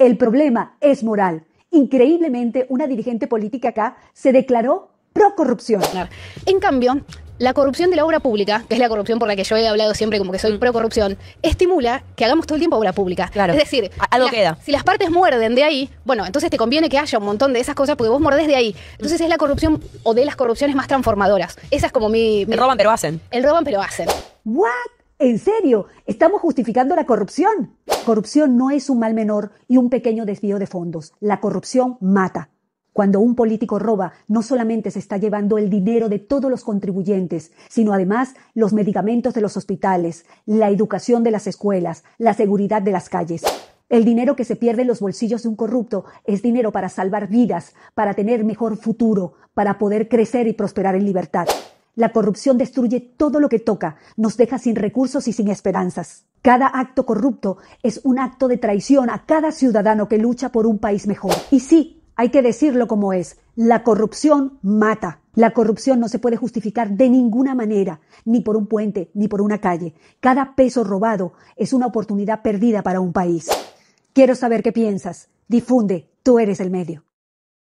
El problema es moral. Increíblemente, una dirigente política acá se declaró pro corrupción. En cambio, la corrupción de la obra pública, que es la corrupción por la que yo he hablado siempre como que soy mm. pro corrupción, estimula que hagamos todo el tiempo obra pública. Claro. Es decir, algo queda. Si las partes muerden de ahí, bueno, entonces te conviene que haya un montón de esas cosas porque vos mordés de ahí. Entonces es la corrupción o de las corrupciones más transformadoras. Esa es como mi. mi el roban pero hacen. El roban pero hacen. ¿What? ¿En serio? ¿Estamos justificando la corrupción? corrupción no es un mal menor y un pequeño desvío de fondos. La corrupción mata. Cuando un político roba, no solamente se está llevando el dinero de todos los contribuyentes, sino además los medicamentos de los hospitales, la educación de las escuelas, la seguridad de las calles. El dinero que se pierde en los bolsillos de un corrupto es dinero para salvar vidas, para tener mejor futuro, para poder crecer y prosperar en libertad. La corrupción destruye todo lo que toca, nos deja sin recursos y sin esperanzas. Cada acto corrupto es un acto de traición a cada ciudadano que lucha por un país mejor. Y sí, hay que decirlo como es, la corrupción mata. La corrupción no se puede justificar de ninguna manera, ni por un puente, ni por una calle. Cada peso robado es una oportunidad perdida para un país. Quiero saber qué piensas. Difunde, tú eres el medio.